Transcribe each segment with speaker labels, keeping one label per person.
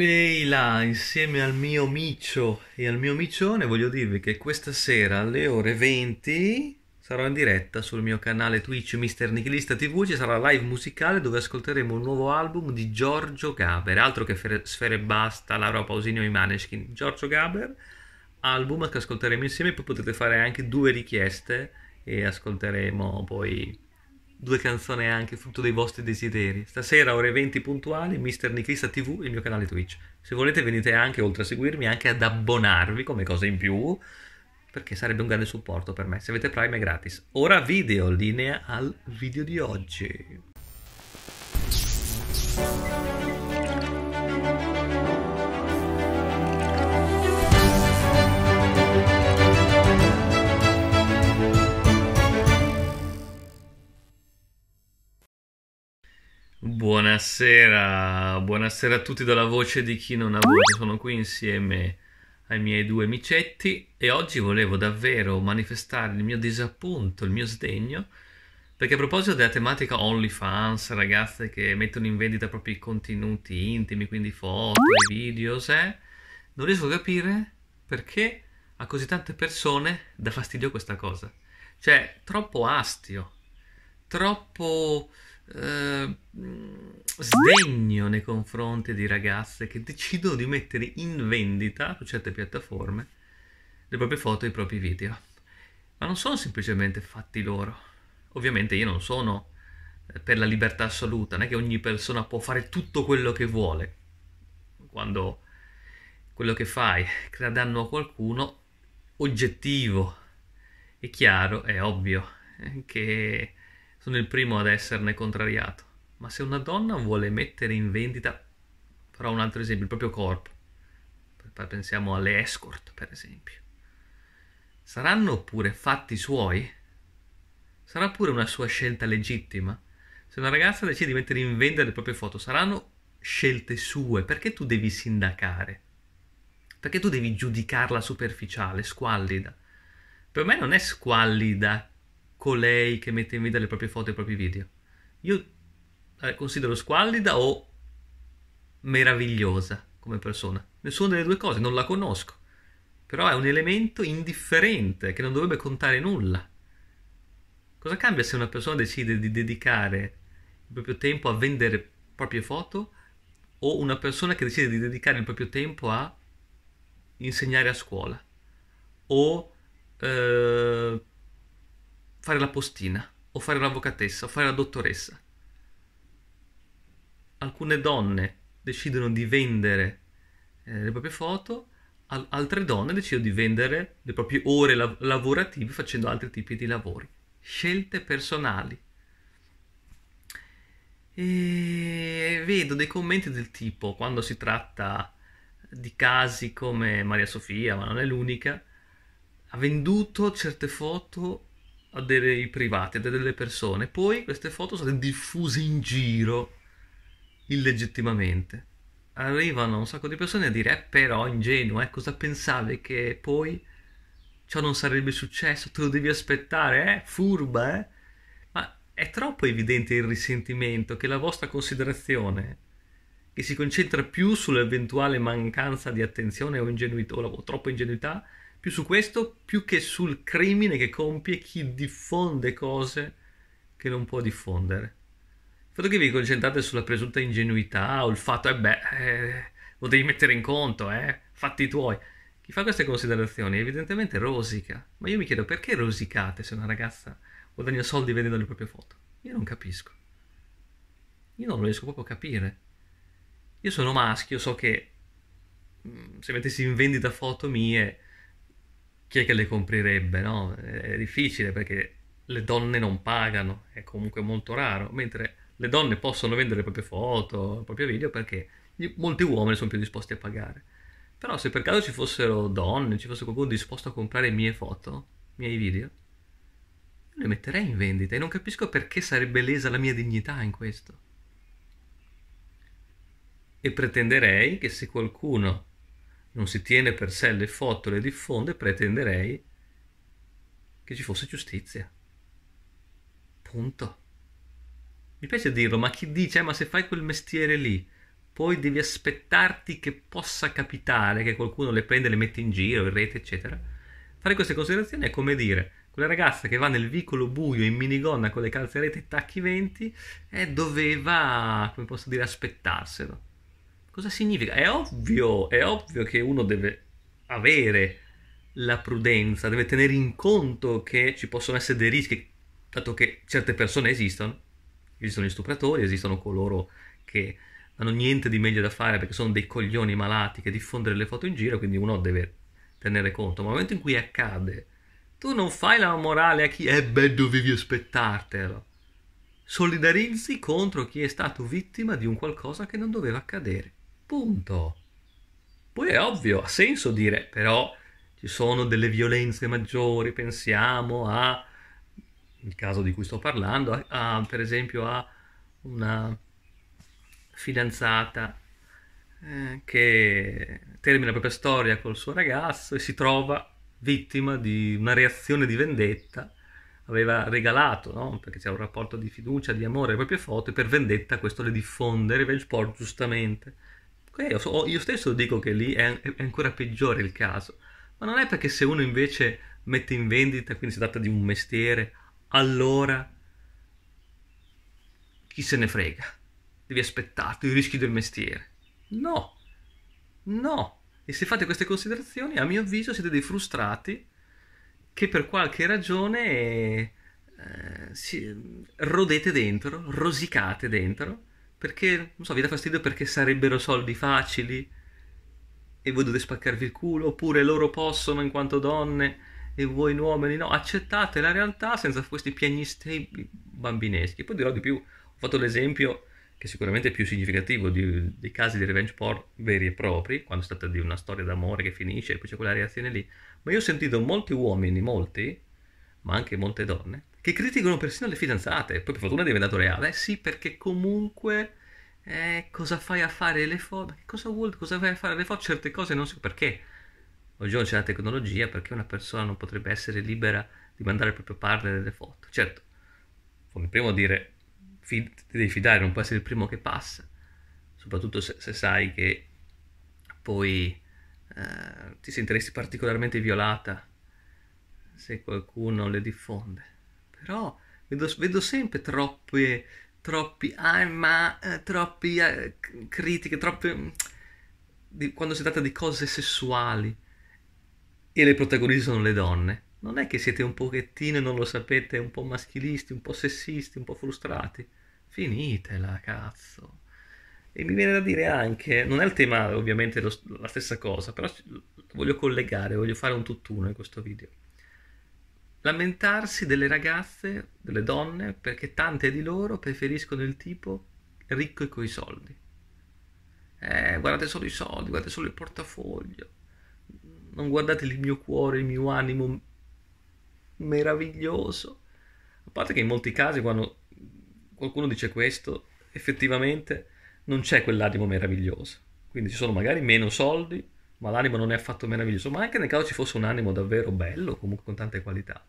Speaker 1: Ehi là, insieme al mio miccio e al mio micione, voglio dirvi che questa sera alle ore 20 sarò in diretta sul mio canale Twitch Mister Nichilista TV, ci sarà live musicale dove ascolteremo un nuovo album di Giorgio Gaber, altro che Fer- Sfere Basta, Laura Pausini o i Maneskin, Giorgio Gaber, album che ascolteremo insieme, poi potete fare anche due richieste e ascolteremo poi due canzoni anche, frutto dei vostri desideri. Stasera ore 20 puntuali, Mister Nichista TV, il mio canale Twitch. Se volete venite anche, oltre a seguirmi, anche ad abbonarvi come cosa in più, perché sarebbe un grande supporto per me. Se avete Prime è gratis. Ora video, linea al video di oggi. Buonasera, buonasera a tutti dalla voce di chi non ha voce, sono qui insieme ai miei due micetti e oggi volevo davvero manifestare il mio disappunto, il mio sdegno, perché a proposito della tematica OnlyFans, ragazze che mettono in vendita proprio i contenuti intimi, quindi foto, video, eh, non riesco a capire perché a così tante persone dà fastidio questa cosa. Cioè, troppo astio, troppo eh, sdegno nei confronti di ragazze che decidono di mettere in vendita su certe piattaforme le proprie foto e i propri video. Ma non sono semplicemente fatti loro. Ovviamente io non sono eh, per la libertà assoluta, non è che ogni persona può fare tutto quello che vuole. Quando quello che fai crea danno a qualcuno, oggettivo e chiaro, è ovvio eh, che sono il primo ad esserne contrariato. Ma se una donna vuole mettere in vendita, farò un altro esempio, il proprio corpo, pensiamo alle escort per esempio, saranno pure fatti suoi? Sarà pure una sua scelta legittima? Se una ragazza decide di mettere in vendita le proprie foto, saranno scelte sue, perché tu devi sindacare? Perché tu devi giudicarla superficiale, squallida? Per me non è squallida colei che mette in vita le proprie foto e i propri video. Io la eh, considero squallida o meravigliosa come persona. Nessuna delle due cose, non la conosco. Però è un elemento indifferente che non dovrebbe contare nulla. Cosa cambia se una persona decide di dedicare il proprio tempo a vendere proprie foto o una persona che decide di dedicare il proprio tempo a insegnare a scuola o eh, fare la postina, o fare l'avvocatessa, o fare la dottoressa. Alcune donne decidono di vendere eh, le proprie foto, al- altre donne decidono di vendere le proprie ore la- lavorative facendo altri tipi di lavori. Scelte personali. E vedo dei commenti del tipo quando si tratta di casi come Maria Sofia, ma non è l'unica, ha venduto certe foto a dei privati, a delle persone. Poi queste foto sono diffuse in giro illegittimamente. Arrivano un sacco di persone a dire, eh, però ingenuo, eh, cosa pensavi che poi ciò non sarebbe successo? Te lo devi aspettare, eh? Furba, eh? Ma è troppo evidente il risentimento che la vostra considerazione che si concentra più sull'eventuale mancanza di attenzione o, ingenuità, o troppa ingenuità più su questo più che sul crimine che compie chi diffonde cose che non può diffondere. Il fatto che vi concentrate sulla presunta ingenuità o il fatto, eh beh, eh, lo devi mettere in conto, eh, fatti tuoi. Chi fa queste considerazioni evidentemente rosica. Ma io mi chiedo perché rosicate se una ragazza guadagna soldi vedendo le proprie foto? Io non capisco. Io non lo riesco proprio a capire. Io sono maschio, so che mm, se mettessi in vendita foto mie chi è che le comprirebbe, no? È difficile perché le donne non pagano, è comunque molto raro, mentre le donne possono vendere le proprie foto, i propri video perché molti uomini sono più disposti a pagare. Però se per caso ci fossero donne, ci fosse qualcuno disposto a comprare mie foto, miei video, le metterei in vendita e non capisco perché sarebbe lesa la mia dignità in questo. E pretenderei che se qualcuno non si tiene per sé le foto, le diffonde, pretenderei che ci fosse giustizia. Punto. Mi piace dirlo, ma chi dice, eh, ma se fai quel mestiere lì, poi devi aspettarti che possa capitare, che qualcuno le prende, le mette in giro, in rete, eccetera. Fare queste considerazioni è come dire, quella ragazza che va nel vicolo buio in minigonna con le calze a rete e tacchi venti, eh, doveva, come posso dire, aspettarselo. Cosa significa? È ovvio, è ovvio che uno deve avere la prudenza, deve tenere in conto che ci possono essere dei rischi, dato che certe persone esistono, esistono gli stupratori, esistono coloro che hanno niente di meglio da fare perché sono dei coglioni malati che diffondere le foto in giro, quindi uno deve tenere conto. Ma nel momento in cui accade, tu non fai la morale a chi è eh beh dovevi aspettartelo. Solidarizzi contro chi è stato vittima di un qualcosa che non doveva accadere. Punto. Poi è ovvio, ha senso dire, però ci sono delle violenze maggiori, pensiamo a, il caso di cui sto parlando, a, a, per esempio a una fidanzata eh, che termina la propria storia col suo ragazzo e si trova vittima di una reazione di vendetta. Aveva regalato, no? perché c'è un rapporto di fiducia, di amore, le proprie foto e per vendetta questo le diffonde, Revenge Porn giustamente io, stesso dico che lì è, è ancora peggiore il caso, ma non è perché se uno invece mette in vendita, quindi si tratta di un mestiere, allora chi se ne frega? Devi aspettarti i rischi del mestiere. No, no. E se fate queste considerazioni, a mio avviso, siete dei frustrati che per qualche ragione eh, si, rodete dentro, rosicate dentro perché, non so, vi dà fastidio perché sarebbero soldi facili e voi dovete spaccarvi il culo, oppure loro possono in quanto donne e voi in uomini no. Accettate la realtà senza questi piagnistei bambineschi. Poi dirò di più, ho fatto l'esempio che sicuramente è più significativo di, dei casi di revenge porn veri e propri, quando si tratta di una storia d'amore che finisce e poi c'è quella reazione lì, ma io ho sentito molti uomini, molti, ma anche molte donne, che criticano persino le fidanzate. Poi per fortuna è diventato reale, sì, perché comunque eh, cosa fai a fare le foto? Cosa vuol cosa fai a fare le foto? Certe cose non so perché. Oggigiorno c'è la tecnologia, perché una persona non potrebbe essere libera di mandare al proprio partner delle foto. Certo, come primo a dire ti devi fidare, non puoi essere il primo che passa, soprattutto se, se sai che poi eh, ti sentiresti particolarmente violata se qualcuno le diffonde. Però vedo, vedo sempre troppe, troppi, ah, ma, eh, troppi eh, critiche, troppe... Mm, di, quando si tratta di cose sessuali e le protagoniste sono le donne. Non è che siete un pochettino e non lo sapete, un po' maschilisti, un po' sessisti, un po' frustrati. Finitela, cazzo. E mi viene da dire anche, non è il tema ovviamente lo, la stessa cosa, però voglio collegare, voglio fare un tutt'uno in questo video lamentarsi delle ragazze, delle donne, perché tante di loro preferiscono il tipo ricco e coi soldi. Eh, guardate solo i soldi, guardate solo il portafoglio, non guardate il mio cuore, il mio animo meraviglioso. A parte che in molti casi quando qualcuno dice questo, effettivamente non c'è quell'animo meraviglioso. Quindi ci sono magari meno soldi, ma l'animo non è affatto meraviglioso, ma anche nel caso ci fosse un animo davvero bello, comunque con tante qualità,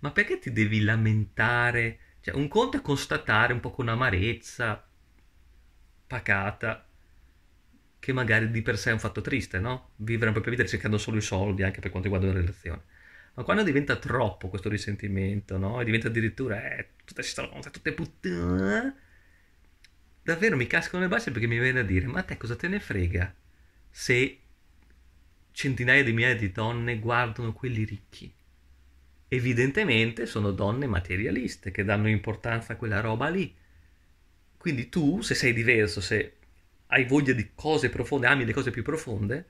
Speaker 1: ma perché ti devi lamentare? Cioè, un conto è constatare un po' con amarezza, pacata, che magari di per sé è un fatto triste, no? Vivere la propria vita cercando solo i soldi, anche per quanto riguarda la relazione. Ma quando diventa troppo questo risentimento, no? E diventa addirittura, eh, tutte stronze, tutte puttane, davvero mi cascano le basse perché mi viene a dire, ma a te cosa te ne frega se centinaia di migliaia di donne guardano quelli ricchi. Evidentemente sono donne materialiste che danno importanza a quella roba lì. Quindi tu, se sei diverso, se hai voglia di cose profonde, ami le cose più profonde,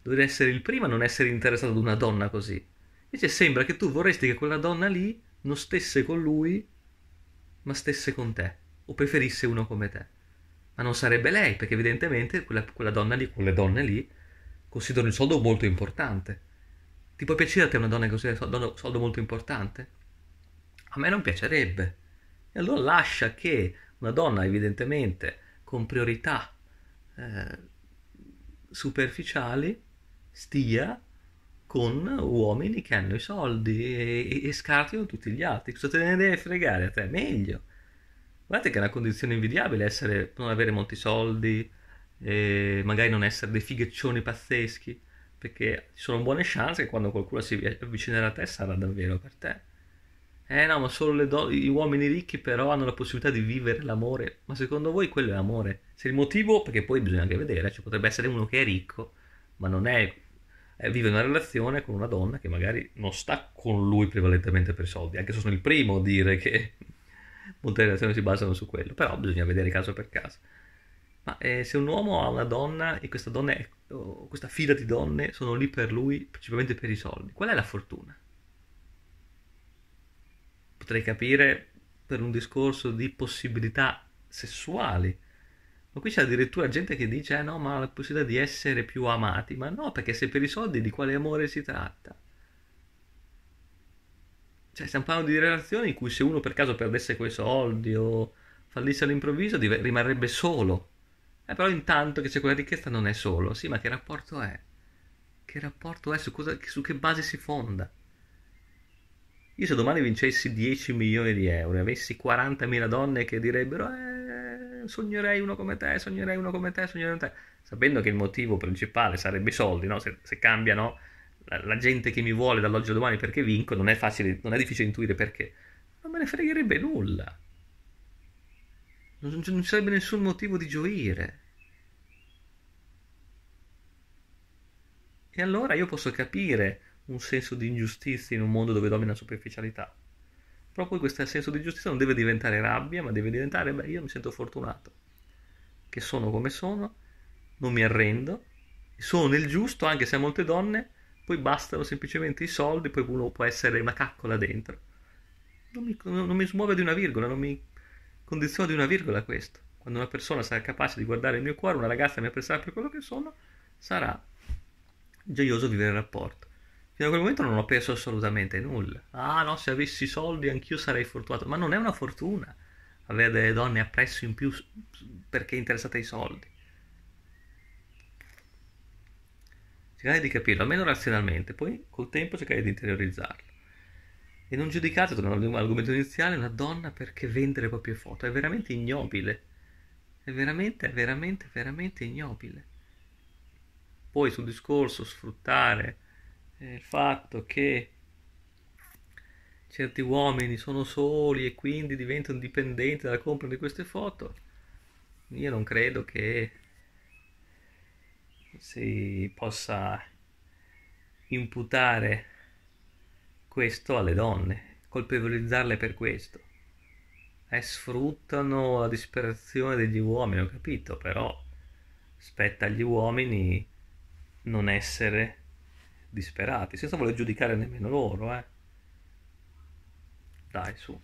Speaker 1: dovresti essere il primo a non essere interessato ad una donna così. Invece sembra che tu vorresti che quella donna lì non stesse con lui, ma stesse con te, o preferisse uno come te. Ma non sarebbe lei, perché evidentemente quella, quella donna lì, quelle donne lì, considero il soldo molto importante. Ti può piacere a te una donna che considera il soldo, soldo molto importante? A me non piacerebbe. E allora lascia che una donna, evidentemente, con priorità eh, superficiali, stia con uomini che hanno i soldi e, e scartino tutti gli altri. Cosa te ne deve fregare a te? Meglio. Guardate che è una condizione invidiabile essere, non avere molti soldi, eh, magari non essere dei figheccioni pazzeschi, perché ci sono buone chance che quando qualcuno si avvicinerà a te sarà davvero per te. Eh no, ma solo do- gli uomini ricchi però hanno la possibilità di vivere l'amore. Ma secondo voi quello è amore? Se il motivo, perché poi bisogna anche vedere, cioè potrebbe essere uno che è ricco, ma non è, è, eh, vive una relazione con una donna che magari non sta con lui prevalentemente per soldi, anche se sono il primo a dire che molte relazioni si basano su quello, però bisogna vedere caso per caso. Ma eh, se un uomo ha una donna e questa donna è, oh, questa fila di donne sono lì per lui principalmente per i soldi, qual è la fortuna? Potrei capire per un discorso di possibilità sessuali, ma qui c'è addirittura gente che dice: eh no, ma la possibilità di essere più amati. Ma no, perché se per i soldi di quale amore si tratta? Cioè, stiamo parlando di relazioni in cui se uno per caso perdesse quei soldi o fallisse all'improvviso rimarrebbe solo. Eh, però intanto che c'è quella richiesta non è solo, sì, ma che rapporto è? Che rapporto è? Su, cosa, su che base si fonda? Io se domani vincessi 10 milioni di euro e avessi 40.000 donne che direbbero eh, sognerei uno come te, sognerei uno come te, sognerei uno come te, sapendo che il motivo principale sarebbe i soldi, no? se, se cambiano la, la, gente che mi vuole dall'oggi al domani perché vinco, non è, facile, non è difficile intuire perché, non me ne fregherebbe nulla, non, non sarebbe nessun motivo di gioire. E allora io posso capire un senso di ingiustizia in un mondo dove domina la superficialità. Però poi questo senso di ingiustizia non deve diventare rabbia, ma deve diventare, beh, io mi sento fortunato, che sono come sono, non mi arrendo, sono nel giusto, anche se a molte donne poi bastano semplicemente i soldi, poi uno può essere una caccola dentro. Non mi, non mi smuove di una virgola, non mi condiziona di una virgola questo. Quando una persona sarà capace di guardare il mio cuore, una ragazza mi apprezzerà per quello che sono, sarà gioioso vivere il rapporto. Fino a quel momento non ho perso assolutamente nulla. Ah no, se avessi soldi anch'io sarei fortunato. Ma non è una fortuna avere delle donne appresso in più perché interessate ai soldi. Cercate di capirlo, almeno razionalmente, poi col tempo cercate di interiorizzarlo. E non giudicate, tornando all'argomento iniziale, una donna perché vende le proprie foto. È veramente ignobile. È veramente, veramente, veramente ignobile poi sul discorso sfruttare eh, il fatto che certi uomini sono soli e quindi diventano dipendenti dalla compra di queste foto, io non credo che si possa imputare questo alle donne, colpevolizzarle per questo. Eh, sfruttano la disperazione degli uomini, ho capito, però spetta agli uomini non essere disperati, senza voler giudicare nemmeno loro, eh. Dai, su.